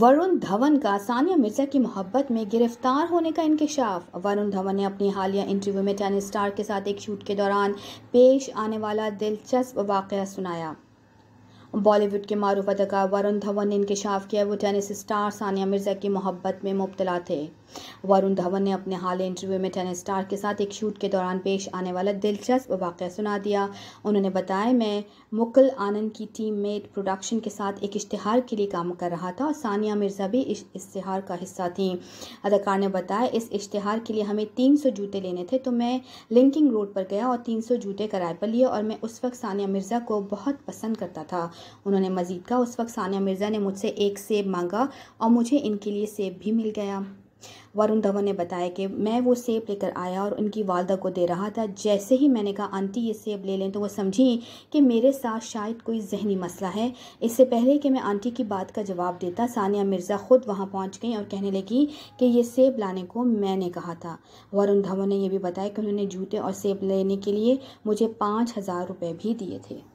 वरुण धवन का सानिया मिर्जा की मोहब्बत में गिरफ्तार होने का इंकशाफ वरुण धवन ने अपनी हालिया इंटरव्यू में टेनिस स्टार के साथ एक शूट के दौरान पेश आने वाला दिलचस्प वाक़ सुनाया बॉलीवुड के मरूफ अदाकार वरुण धवन ने इंकशाफ किया वो टेनिस स्टार सानिया मिर्जा की मोहब्बत में मुबतला थे वरुण धवन ने अपने हाल इंटरव्यू में टेनिस स्टार के साथ एक शूट के दौरान पेश आने वाला दिलचस्प वाक़ सुना दिया उन्होंने बताया मैं मुकुल आनंद की टीम मेट प्रोडक्शन के साथ एक इश्तहार के लिए काम कर रहा था और सानिया मिर्जा भी इस इश्तहार का हिस्सा थी अदाकार ने बताया इस इश्तहार के लिए हमें तीन सौ जूते लेने थे तो मैं लिंकिंग रोड पर गया और तीन सौ जूते किराए पर लिए और मैं उस वक्त सानिया मिर्ज़ा को बहुत पसंद करता था उन्होंने मजीद कहा उस वक्त सानिया मिर्ज़ा ने मुझसे एक सेब मांगा और मुझे इनके लिए सेब भी मिल गया वरुण धवन ने बताया कि मैं वो सेब लेकर आया और उनकी वालदा को दे रहा था जैसे ही मैंने कहा आंटी ये सेब ले लें तो वो समझी कि मेरे साथ शायद कोई जहनी मसला है इससे पहले कि मैं आंटी की बात का जवाब देता सानिया मिर्ज़ा ख़ुद वहाँ पहुँच गई और कहने लगी कि ये सेब लाने को मैंने कहा था वरुण धवन ने यह भी बताया कि उन्होंने जूते और सेब लेने के लिए मुझे पाँच हज़ार रुपये भी दिए थे